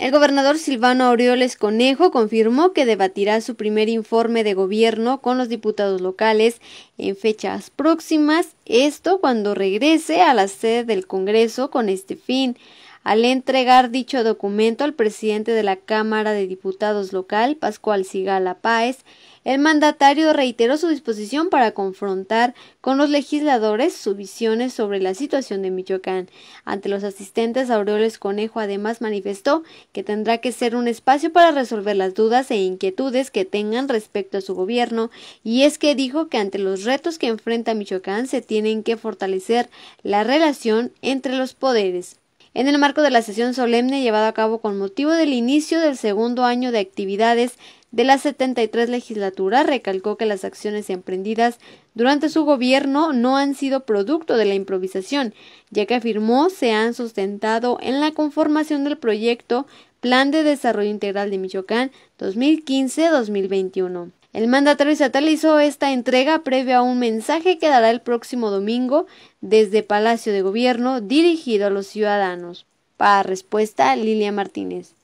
El gobernador Silvano Aureoles Conejo confirmó que debatirá su primer informe de gobierno con los diputados locales en fechas próximas, esto cuando regrese a la sede del Congreso con este fin. Al entregar dicho documento al presidente de la Cámara de Diputados local, Pascual Sigala Páez, el mandatario reiteró su disposición para confrontar con los legisladores sus visiones sobre la situación de Michoacán. Ante los asistentes, Aureoles Conejo además manifestó que tendrá que ser un espacio para resolver las dudas e inquietudes que tengan respecto a su gobierno, y es que dijo que ante los retos que enfrenta Michoacán se tienen que fortalecer la relación entre los poderes en el marco de la sesión solemne llevada a cabo con motivo del inicio del segundo año de actividades de la 73 legislatura, recalcó que las acciones emprendidas durante su gobierno no han sido producto de la improvisación, ya que afirmó se han sustentado en la conformación del proyecto Plan de Desarrollo Integral de Michoacán 2015-2021. El mandatario estatal hizo esta entrega previo a un mensaje que dará el próximo domingo desde Palacio de Gobierno dirigido a los ciudadanos. Para respuesta, Lilia Martínez.